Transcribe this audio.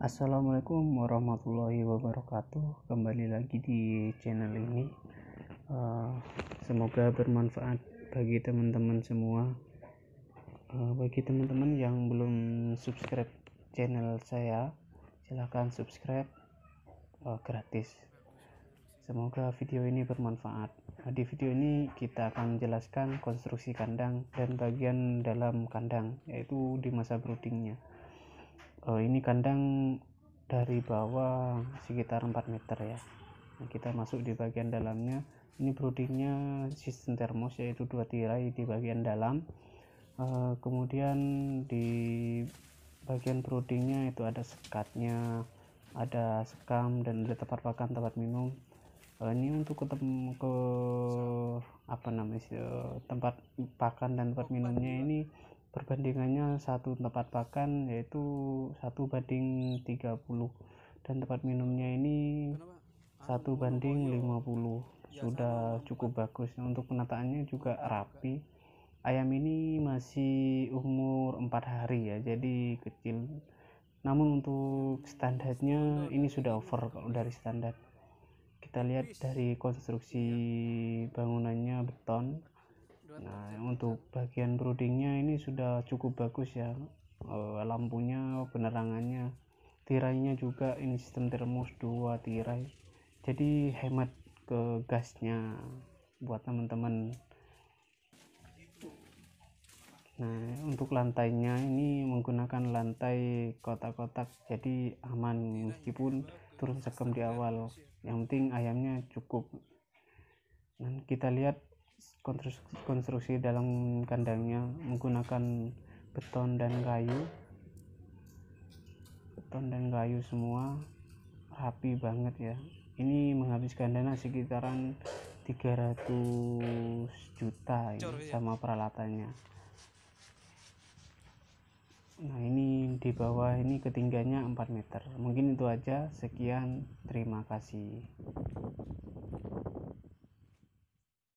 Assalamualaikum warahmatullahi wabarakatuh kembali lagi di channel ini eh, semoga bermanfaat bagi teman-teman semua eh, bagi teman-teman yang belum subscribe channel saya silahkan subscribe eh, gratis semoga video ini bermanfaat di video ini kita akan menjelaskan konstruksi kandang dan bagian dalam kandang yaitu di masa broodingnya uh, ini kandang dari bawah sekitar 4 meter ya nah, kita masuk di bagian dalamnya ini broodingnya sistem termos yaitu dua tirai di bagian dalam uh, kemudian di bagian broodingnya itu ada sekatnya ada sekam dan ada tempat pakan tempat minum uh, ini untuk ketemu ke apa namanya tempat pakan dan tempat minumnya ini perbandingannya satu tempat pakan yaitu satu banding 30 dan tempat minumnya ini ah, satu banding 50 iya. ya, sudah cukup bagus nah, untuk penataannya juga rapi ayam ini masih umur empat hari ya jadi kecil namun untuk standarnya ini sudah over kalau dari standar kita lihat dari konstruksi iya. bangunannya beton nah untuk bagian broodingnya ini sudah cukup bagus ya eh, lampunya penerangannya tirainya juga ini sistem termos dua tirai jadi hemat ke gasnya buat teman-teman nah untuk lantainya ini menggunakan lantai kotak-kotak jadi aman meskipun turun sekam di awal yang penting ayamnya cukup dan kita lihat konstruksi dalam kandangnya menggunakan beton dan kayu beton dan kayu semua rapi banget ya ini menghabiskan dana sekitaran 300 juta ini iya. sama peralatannya nah ini di bawah ini ketinggiannya 4 meter mungkin itu aja sekian terima kasih